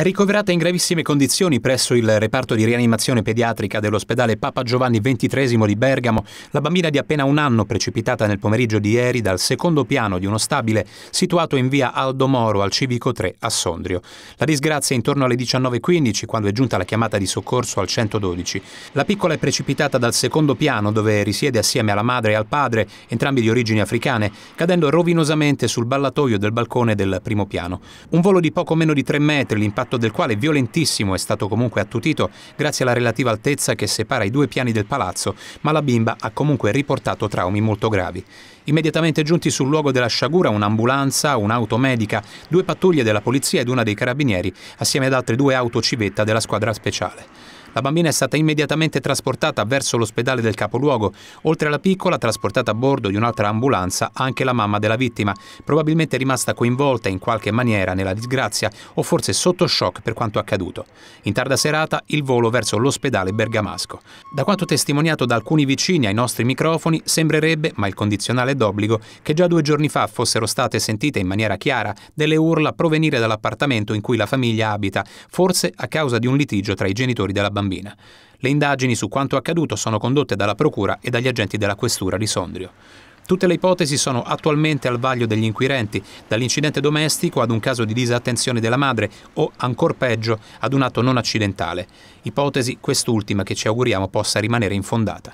È ricoverata in gravissime condizioni presso il reparto di rianimazione pediatrica dell'ospedale Papa Giovanni XXIII di Bergamo, la bambina di appena un anno precipitata nel pomeriggio di ieri dal secondo piano di uno stabile situato in via Aldo Moro al civico 3 a Sondrio. La disgrazia è intorno alle 19.15 quando è giunta la chiamata di soccorso al 112. La piccola è precipitata dal secondo piano dove risiede assieme alla madre e al padre, entrambi di origini africane, cadendo rovinosamente sul ballatoio del balcone del primo piano. Un volo di poco meno di 3 metri, l'impatto fatto del quale Violentissimo è stato comunque attutito grazie alla relativa altezza che separa i due piani del palazzo, ma la bimba ha comunque riportato traumi molto gravi. Immediatamente giunti sul luogo della sciagura un'ambulanza, un'auto medica, due pattuglie della polizia ed una dei carabinieri, assieme ad altre due auto civetta della squadra speciale. La bambina è stata immediatamente trasportata verso l'ospedale del capoluogo. Oltre alla piccola, trasportata a bordo di un'altra ambulanza, anche la mamma della vittima, probabilmente rimasta coinvolta in qualche maniera nella disgrazia o forse sotto shock per quanto accaduto. In tarda serata, il volo verso l'ospedale bergamasco. Da quanto testimoniato da alcuni vicini ai nostri microfoni, sembrerebbe, ma il condizionale è d'obbligo, che già due giorni fa fossero state sentite in maniera chiara delle urla provenire dall'appartamento in cui la famiglia abita, forse a causa di un litigio tra i genitori della bambina bambina. Le indagini su quanto accaduto sono condotte dalla Procura e dagli agenti della Questura di Sondrio. Tutte le ipotesi sono attualmente al vaglio degli inquirenti, dall'incidente domestico ad un caso di disattenzione della madre o, ancor peggio, ad un atto non accidentale. Ipotesi quest'ultima che ci auguriamo possa rimanere infondata.